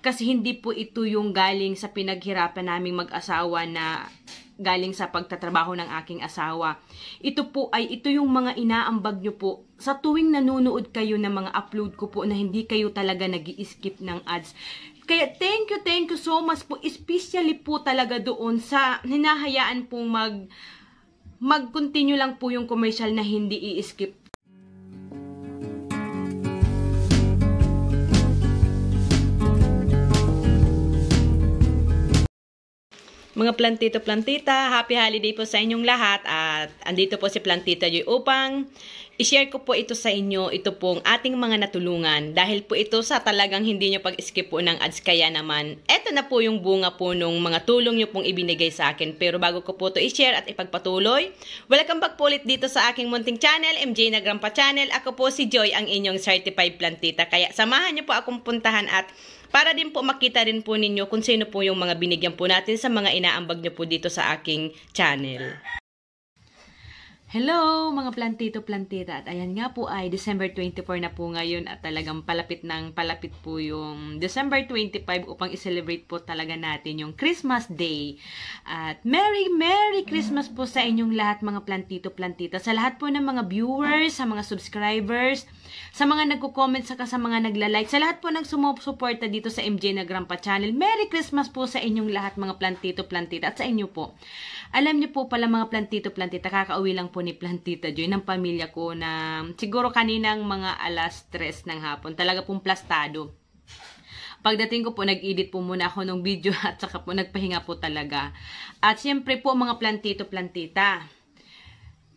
Kasi hindi po ito yung galing sa pinaghirapan naming mag-asawa na galing sa pagtatrabaho ng aking asawa. Ito po ay ito yung mga inaambag nyo po sa tuwing nanonood kayo ng mga upload ko po na hindi kayo talaga nag skip ng ads. Kaya thank you, thank you so much po. Especially po talaga doon sa hinahayaan po mag mag-continue lang po yung commercial na hindi i-skip Mga plantito-plantita, happy holiday po sa inyong lahat at andito po si Plantita Joy upang I-share ko po ito sa inyo, ito pong ating mga natulungan dahil po ito sa talagang hindi nyo pag-skip po ng ads kaya naman. Ito na po yung bunga po nung mga tulong nyo pong ibinigay sa akin. Pero bago ko po ito i-share at ipagpatuloy, welcome back po ulit dito sa aking munting channel, MJ Nagrampa Channel. Ako po si Joy, ang inyong certified plantita. Kaya samahan nyo po akong puntahan at para din po makita rin po ninyo kung sino po yung mga binigyan po natin sa mga inaambag nyo po dito sa aking channel. Hello mga plantito plantita at ayan nga po ay December 24 na po ngayon at talagang palapit ng palapit po yung December 25 upang i-celebrate po talaga natin yung Christmas Day. At Merry Merry Christmas po sa inyong lahat mga plantito plantita, sa lahat po ng mga viewers, sa mga subscribers, sa mga nagko-comment saka sa mga nagla-like, sa lahat po ng sumusuporta dito sa MJ na Grandpa Channel. Merry Christmas po sa inyong lahat mga plantito plantita at sa inyo po. Alam niyo po pala mga plantito plantita, kakauwi lang po ako ni Plantita Joy ng pamilya ko na siguro kaninang mga alas 3 ng hapon. Talaga pong plastado. Pagdating ko po, nag-edit po muna ako ng video at saka po nagpahinga po talaga. At siyempre po mga plantito-plantita,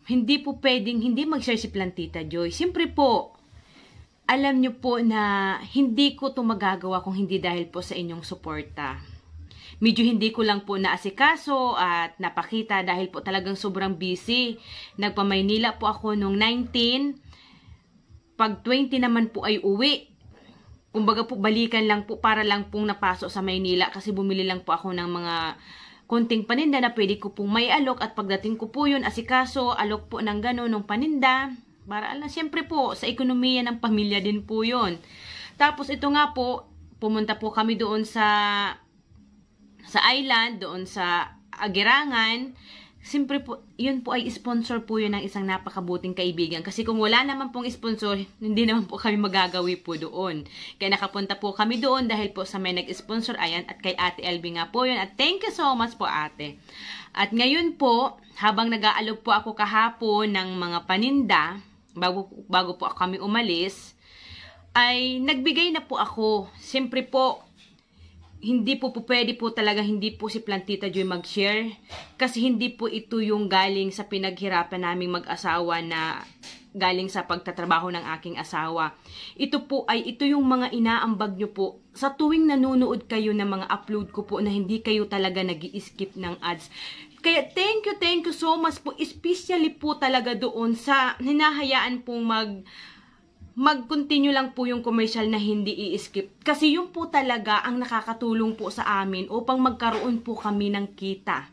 hindi po pwedeng hindi mag-share si Plantita Joy. Siyempre po, alam nyo po na hindi ko to magagawa kung hindi dahil po sa inyong suporta medyo hindi ko lang po naasikaso at napakita dahil po talagang sobrang busy. Nagpamaynila po ako nung 19. Pag 20 naman po ay uwi. Kumbaga po balikan lang po para lang pong napaso sa Maynila kasi bumili lang po ako ng mga konting paninda na pwede ko pong may alok at pagdating ko po yun asikaso alok po ng gano'n ng paninda para alam siyempre po sa ekonomiya ng pamilya din po yon Tapos ito nga po pumunta po kami doon sa sa island, doon sa Agirangan, Siyempre po, yun po ay sponsor po yun ng isang napakabuting kaibigan. Kasi kung wala naman pong sponsor, hindi naman po kami magagawi po doon. Kaya nakapunta po kami doon dahil po sa may nag-sponsor, ayan, at kay Ate LB nga po yun. At thank you so much po ate. At ngayon po, habang nag-aalog po ako kahapon ng mga paninda, bago, bago po kami umalis, ay nagbigay na po ako. Siyempre po, hindi po, po pwede po talaga hindi po si Plantita Joy mag-share kasi hindi po ito yung galing sa pinaghirapan naming mag-asawa na galing sa pagtatrabaho ng aking asawa. Ito po ay ito yung mga inaambag nyo po sa tuwing nanonood kayo ng mga upload ko po na hindi kayo talaga nag skip ng ads. Kaya thank you, thank you so much po, especially po talaga doon sa hinahayaan pong mag mag-continue lang po yung commercial na hindi i-skip. Kasi yun po talaga ang nakakatulong po sa amin upang magkaroon po kami ng kita.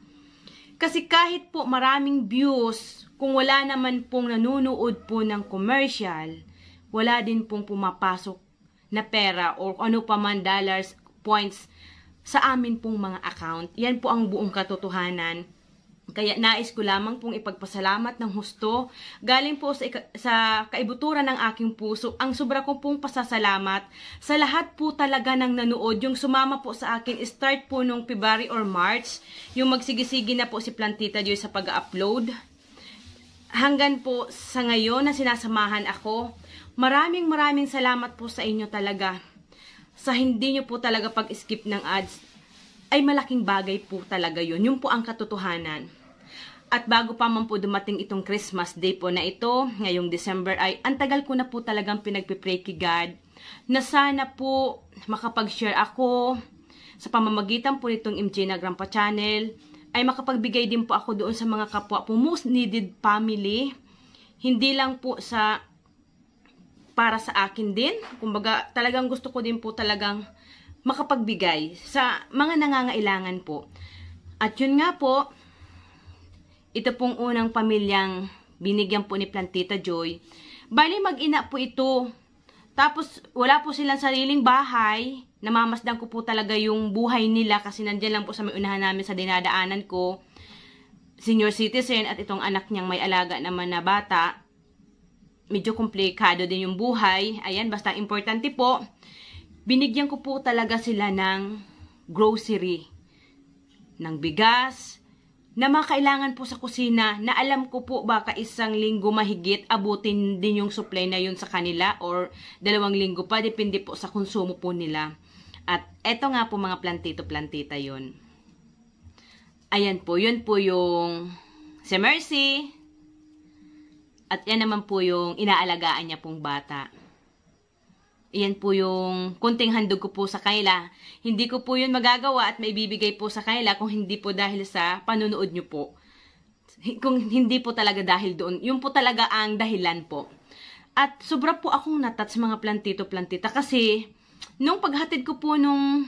Kasi kahit po maraming views, kung wala naman pong nanonood po ng commercial, wala din pong pumapasok na pera o ano pa man dollars, points sa amin pong mga account. Yan po ang buong katotohanan kaya nais ko lamang pong ipagpasalamat ng husto galing po sa, sa kaibuturan ng aking puso ang sobra kong pong pasasalamat sa lahat po talaga ng nanood yung sumama po sa akin start po nung February or March yung magsigisigi na po si Plantita Joy sa pag-upload hanggang po sa ngayon na sinasamahan ako maraming maraming salamat po sa inyo talaga sa hindi nyo po talaga pag-skip ng ads ay malaking bagay po talaga yun. Yun po ang katotohanan. At bago pa man po dumating itong Christmas Day po na ito, ngayong December ay ang tagal ko na po talagang pinagpipray kay God na sana po makapag-share ako sa pamamagitan po nitong MJ na Grandpa Channel ay makapagbigay din po ako doon sa mga kapwa po most needed family. Hindi lang po sa para sa akin din. Kumbaga talagang gusto ko din po talagang makapagbigay sa mga nangangailangan po. At yun nga po, ito pong unang pamilyang binigyan po ni Plantita Joy. Bali mag-ina po ito. Tapos wala po silang sariling bahay. Namamasdan ko po talaga yung buhay nila kasi nandiyan lang po sa may unahan namin sa dinadaanan ko. Senior citizen at itong anak niyang may alaga naman na bata. Medyo komplikado din yung buhay. Ayan, basta importante po binigyan ko po talaga sila ng grocery, ng bigas, na mga kailangan po sa kusina na alam ko po baka isang linggo mahigit abutin din yung supply na yun sa kanila or dalawang linggo pa, depende po sa konsumo po nila. At eto nga po mga plantito-plantita yun. Ayan po, yun po yung si Mercy. At yan naman po yung inaalagaan niya pong bata. Iyan po yung kunting handog ko po sa kanila. Hindi ko po yun magagawa at maibibigay po sa kanila kung hindi po dahil sa panunood nyo po. Kung hindi po talaga dahil doon. Yun po talaga ang dahilan po. At sobra po akong natat sa mga plantito-plantita kasi nung paghatid ko po nung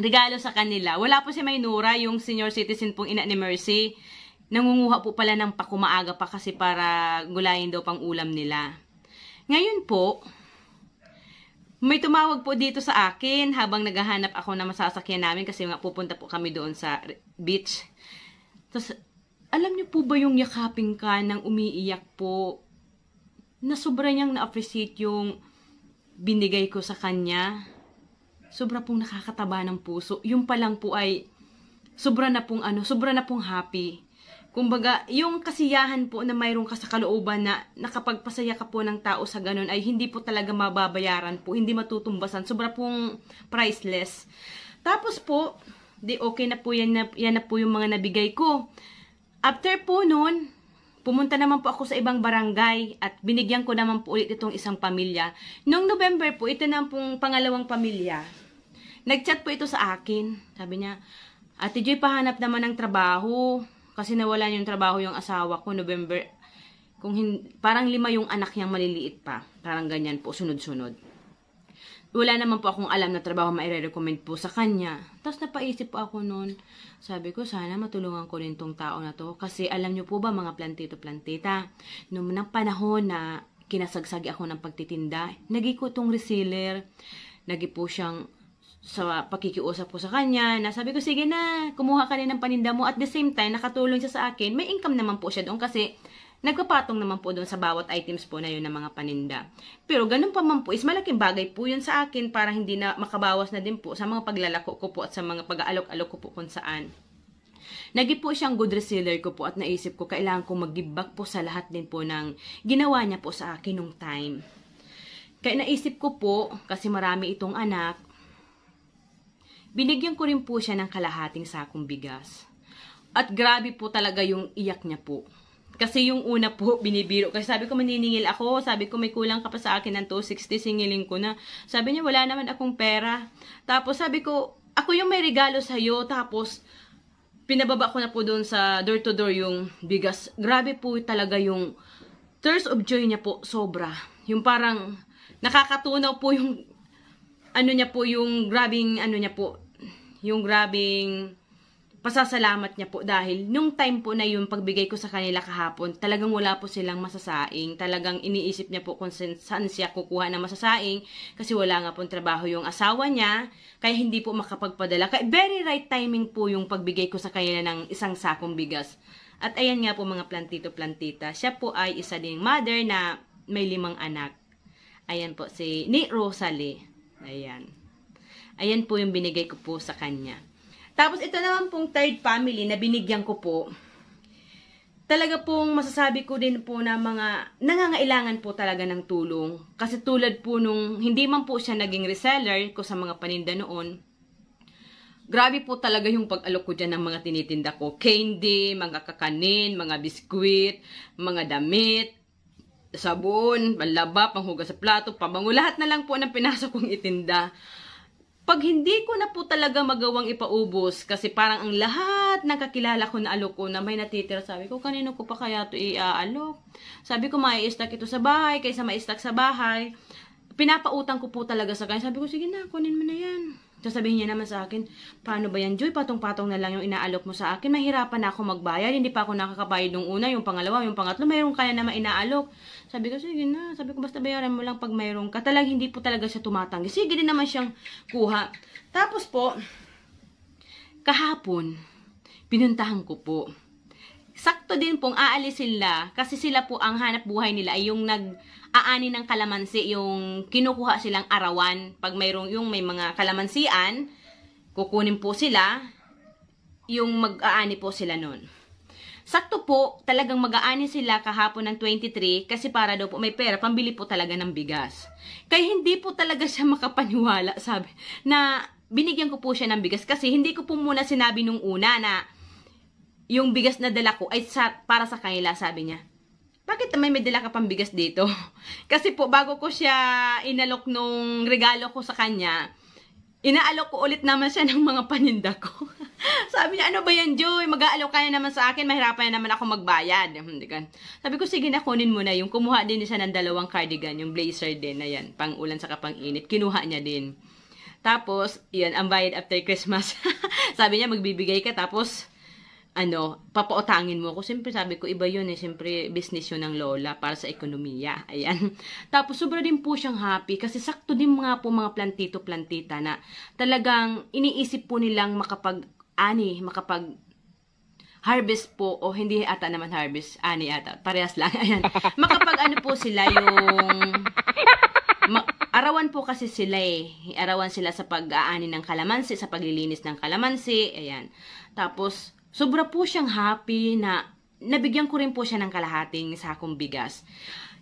regalo sa kanila, wala po si Maynura, yung senior citizen pong ina ni Mercy. Nangunguha po pala ng pakumaaga pa kasi para gulayin daw pang ulam nila. Ngayon po, may tumawag po dito sa akin habang naghahanap ako na masasakyan namin kasi nga pupunta po kami doon sa beach. Tapos, alam niyo po ba yung yakapin ka nang umiiyak po na sobra niyang na-appreciate yung binigay ko sa kanya? Sobra pong nakakataba ng puso. Yung pa lang po ay sobra na pong ano, sobra na pong happy. Kumbaga, yung kasiyahan po na mayroon ka sa kalooban na nakapagpasaya ka po ng tao sa ganun ay hindi po talaga mababayaran po, hindi matutumbasan. Sobra pong priceless. Tapos po, di okay na po yan na, yan na po yung mga nabigay ko. After po noon, pumunta naman po ako sa ibang barangay at binigyan ko naman po ulit itong isang pamilya. Noong November po, ito na pong pangalawang pamilya. Nagchat po ito sa akin. Sabi niya, Ate Joy, pahanap naman ng trabaho. Kasi nawalan yung trabaho yung asawa ko November. Kung hin, parang lima yung anak niyang maliliit pa. Parang ganyan po, sunod-sunod. Wala naman po akong alam na trabaho maire-recommend po sa kanya. Tapos napaisip po ako noon. Sabi ko, sana matulungan ko rin tong tao na to. Kasi alam nyo po ba mga plantito-plantita, noong ng panahon na kinasagsagi ako ng pagtitinda, nagiko tong reseller, nagi po siyang sa pakikiusap ko sa kanya, na sabi ko, sige na, kumuha ka rin ng paninda mo. At the same time, nakatulong siya sa akin. May income naman po siya doon kasi nagpapatong naman po doon sa bawat items po na yun ng mga paninda. Pero ganun pa man po is malaking bagay po yun sa akin para hindi na makabawas na din po sa mga paglalako ko po at sa mga pag-aalok-alok ko po kung saan. Naging po siyang good reseller ko po at naisip ko kailangan ko mag-give back po sa lahat din po ng ginawa niya po sa akin nung time. Kaya naisip ko po, kasi marami itong anak, Binigyan ko rin po siya ng kalahating sakong bigas. At grabe po talaga yung iyak niya po. Kasi yung una po, binibiro. Kasi sabi ko, maniningil ako. Sabi ko, may kulang ka pa sa akin ng 260. Singilin ko na. Sabi niya, wala naman akong pera. Tapos sabi ko, ako yung may regalo sa'yo. Tapos, pinababa ko na po doon sa door-to-door -door yung bigas. Grabe po talaga yung thirst of joy niya po. Sobra. Yung parang, nakakatunaw po yung, ano niya po, yung grabing, ano niya po, yung grabing pasasalamat niya po dahil nung time po na yun pagbigay ko sa kanila kahapon, talagang wala po silang masasaing. Talagang iniisip niya po kung saan siya kukuha ng masasaing kasi wala nga pong trabaho yung asawa niya kaya hindi po makapagpadala. Kaya very right timing po yung pagbigay ko sa kanila ng isang sakong bigas. At ayan nga po mga plantito-plantita, siya po ay isa ding mother na may limang anak. Ayan po si ni Rosalie. Ayan. Ayan po yung binigay ko po sa kanya. Tapos ito naman pong third family na binigyan ko po, talaga pong masasabi ko din po na mga nangangailangan po talaga ng tulong. Kasi tulad po nung hindi man po siya naging reseller ko sa mga paninda noon, grabe po talaga yung pag-alok ko dyan ng mga tinitinda ko. Candy, mga kakanin, mga biskuit, mga damit, sabon, panlaba, panghugas sa plato, pabango. Lahat na lang po ng pinasok kong itinda pag hindi ko na po talaga magawang ipaubos, kasi parang ang lahat ng kakilala ko na alok ko na may natitira, sabi ko, kanino ko pa kaya to iaalok? Sabi ko, mai-stack ito sa bahay, kaysa mai-stack sa bahay. Pinapautang ko po talaga sa kanya. Sabi ko, sige na, kunin mo na yan. Tapos niya naman sa akin, paano ba yan, Joy? Patong-patong na lang yung inaalok mo sa akin. Mahirapan na ako magbayad. Hindi pa ako nakakabayad nung una, yung pangalawa, yung pangatlo. Mayroon ka na naman inaalok. Sabi ko, sige na. Sabi ko, basta bayaran mo lang pag mayroon ka. Talagang hindi po talaga siya tumatanggi. Sige din naman siyang kuha. Tapos po, kahapon, pinuntahan ko po. Sakto din pong aalis sila kasi sila po ang hanap buhay nila ay yung nag aani ng kalamansi yung kinukuha silang arawan. Pag mayroong yung may mga kalamansian, kukunin po sila yung mag-aani po sila nun. Sakto po, talagang mag-aani sila kahapon ng 23 kasi para daw po may pera, pambili po talaga ng bigas. Kaya hindi po talaga siya makapaniwala, sabi, na binigyan ko po siya ng bigas kasi hindi ko po muna sinabi nung una na yung bigas na dala ko ay sa, para sa kanila, sabi niya bakit may medela ka pang dito? Kasi po, bago ko siya inalok nung regalo ko sa kanya, inaalok ko ulit naman siya ng mga paninda ko. Sabi niya, ano ba yan, Joy? Mag-aalok ka naman sa akin, mahirapan na naman ako magbayad. Sabi ko, sige na, kunin mo na yung kumuha din siya ng dalawang cardigan, yung blazer din na yan, pang ulan sa kapang init, kinuha niya din. Tapos, yan, ang bayad after Christmas. Sabi niya, magbibigay ka, tapos ano, papautangin mo ako. Siyempre sabi ko, iba yun eh. Siyempre, business yun ng lola para sa ekonomiya. Ayan. Tapos, sobra din po siyang happy kasi sakto din mga po mga plantito-plantita na talagang iniisip po nilang makapag-ani, makapag harvest po o hindi ata naman harvest, ani ata, parehas lang. Ayan. Makapag ano po sila yung ma- arawan po kasi sila eh. Arawan sila sa pag-aani ng kalamansi, sa paglilinis ng kalamansi. Ayan. Tapos, Sobra po siyang happy na nabigyan ko rin po siya ng kalahating sakong bigas.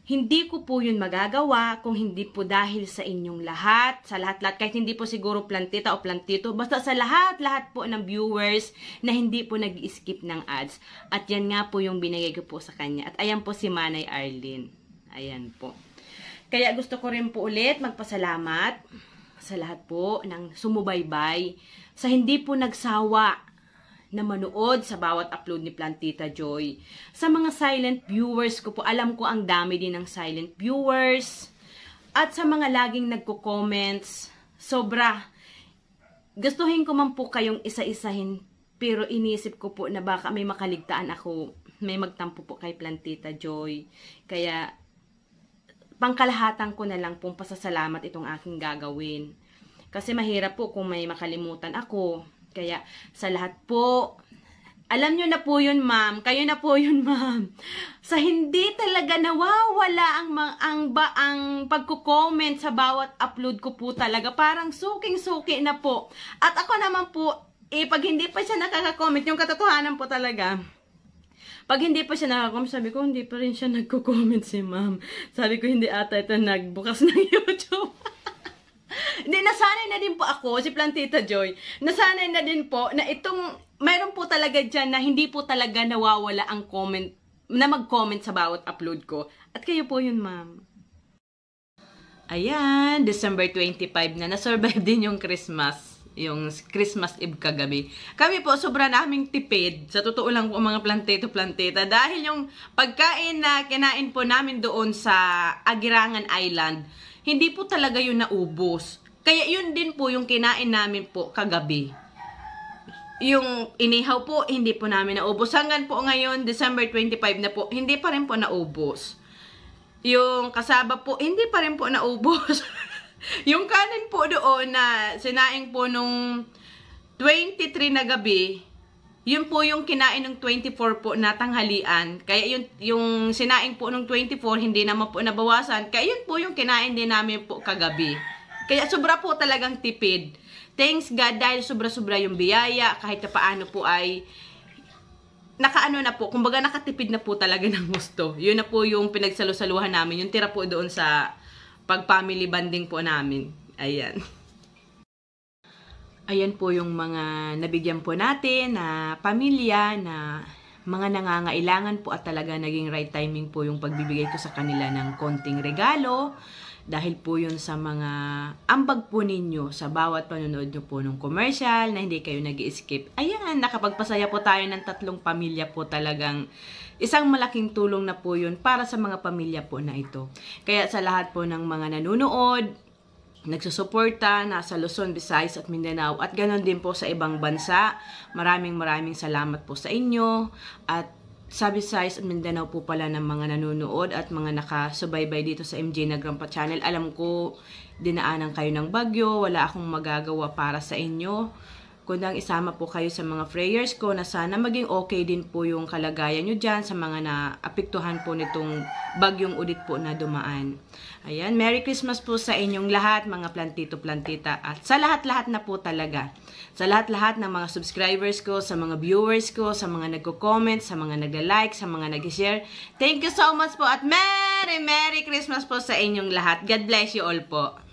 Hindi ko po yun magagawa kung hindi po dahil sa inyong lahat, sa lahat-lahat, kahit hindi po siguro plantita o plantito, basta sa lahat-lahat po ng viewers na hindi po nag-skip ng ads. At yan nga po yung binigay ko po sa kanya. At ayan po si Manay Arlene. Ayan po. Kaya gusto ko rin po ulit magpasalamat sa lahat po ng sumubaybay, sa hindi po nagsawa na manood sa bawat upload ni Plantita Joy. Sa mga silent viewers ko po, alam ko ang dami din ng silent viewers. At sa mga laging nagko-comments, sobra. Gustuhin ko man po kayong isa-isahin, pero inisip ko po na baka may makaligtaan ako. May magtampo po kay Plantita Joy. Kaya pangkalahatan ko na lang pong pasasalamat itong aking gagawin. Kasi mahirap po kung may makalimutan ako. Kaya sa lahat po, alam nyo na po yun, ma'am. Kayo na po yun, ma'am. Sa hindi talaga nawawala ang, ang, ba, ang pagko-comment sa bawat upload ko po talaga. Parang suking-suki na po. At ako naman po, eh, pag hindi pa siya nakaka-comment, yung katotohanan po talaga, pag hindi pa siya nakakomment, sabi ko, hindi pa rin siya nagko-comment si ma'am. Sabi ko, hindi ata ito nagbukas ng YouTube. Hindi, nasanay na din po ako, si Plantita Joy, nasanay na din po na itong, mayroon po talaga dyan na hindi po talaga nawawala ang comment, na mag-comment sa bawat upload ko. At kayo po yun, ma'am. Ayan, December 25 na, nasurvive din yung Christmas yung Christmas Eve kagabi. Kami po, sobra naming tipid. Sa totoo lang po mga plantito-plantita. Dahil yung pagkain na kinain po namin doon sa Agirangan Island, hindi po talaga yun naubos. Kaya yun din po yung kinain namin po kagabi. Yung inihaw po, hindi po namin naubos. Hanggang po ngayon, December 25 na po, hindi pa rin po naubos. Yung kasaba po, hindi pa rin po naubos. yung kanin po doon na sinaing po nung 23 na gabi, yun po yung kinain ng 24 po na tanghalian. Kaya yung, yung sinaing po ng 24, hindi naman po nabawasan. Kaya yun po yung kinain din namin po kagabi. Kaya sobra po talagang tipid. Thanks God dahil sobra-sobra yung biyaya. Kahit na paano po ay nakaano na po, kumbaga nakatipid na po talaga ng gusto. Yun na po yung pinagsalusaluhan namin, yung tira po doon sa pag-family bonding po namin. Ayan. Ayan po yung mga nabigyan po natin na pamilya na mga nangangailangan po at talaga naging right timing po yung pagbibigay ko sa kanila ng konting regalo dahil po yun sa mga ambag po ninyo sa bawat panonood nyo po ng commercial na hindi kayo nag skip Ayan, nakapagpasaya po tayo ng tatlong pamilya po talagang isang malaking tulong na po yun para sa mga pamilya po na ito. Kaya sa lahat po ng mga nanonood, nagsusuporta, nasa Luzon, Visayas at Mindanao at ganoon din po sa ibang bansa. Maraming maraming salamat po sa inyo at sa Visayas at Mindanao po pala ng mga nanonood at mga nakasubaybay dito sa MJ Nagrampa Channel. Alam ko, dinaanan kayo ng bagyo, wala akong magagawa para sa inyo. Kundang isama po kayo sa mga prayers ko na sana maging okay din po yung kalagayan nyo dyan sa mga naapektuhan po nitong bagyong ulit po na dumaan. Ayan, Merry Christmas po sa inyong lahat mga plantito-plantita at sa lahat-lahat na po talaga. Sa lahat-lahat ng mga subscribers ko, sa mga viewers ko, sa mga nagko-comment, sa mga nagla-like, sa mga nag-share. Thank you so much po at Merry Merry Christmas po sa inyong lahat. God bless you all po.